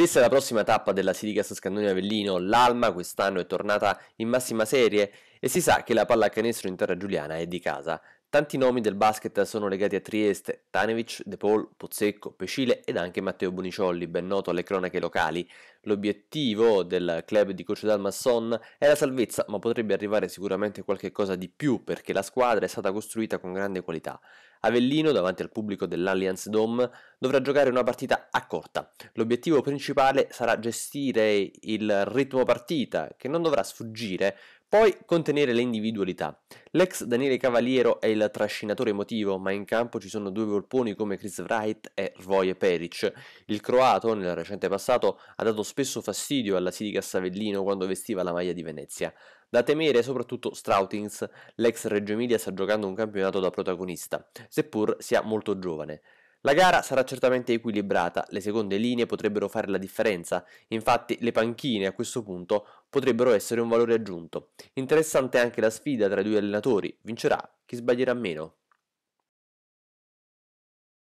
Questa è la prossima tappa della Siricas Scandone Avellino, l'Alma quest'anno è tornata in massima serie e si sa che la pallacanestro in terra giuliana è di casa. Tanti nomi del basket sono legati a Trieste, Tanevic, De Paul, Pozzecco, Pecile ed anche Matteo Bonicioli, ben noto alle cronache locali. L'obiettivo del club di Coach Dalmasson è la salvezza, ma potrebbe arrivare sicuramente qualche cosa di più perché la squadra è stata costruita con grande qualità. Avellino, davanti al pubblico dell'Allianz Dome, dovrà giocare una partita a corta. L'obiettivo principale sarà gestire il ritmo partita, che non dovrà sfuggire, poi contenere le individualità. L'ex Daniele Cavaliero è il trascinatore emotivo, ma in campo ci sono due volponi come Chris Wright e Rvoje Peric. Il croato, nel recente passato, ha dato spesso fastidio alla Sidica Savellino quando vestiva la maglia di Venezia. Da temere soprattutto Strautins, l'ex Reggio Emilia sta giocando un campionato da protagonista, seppur sia molto giovane. La gara sarà certamente equilibrata, le seconde linee potrebbero fare la differenza, infatti le panchine a questo punto potrebbero essere un valore aggiunto. Interessante anche la sfida tra i due allenatori, vincerà chi sbaglierà meno.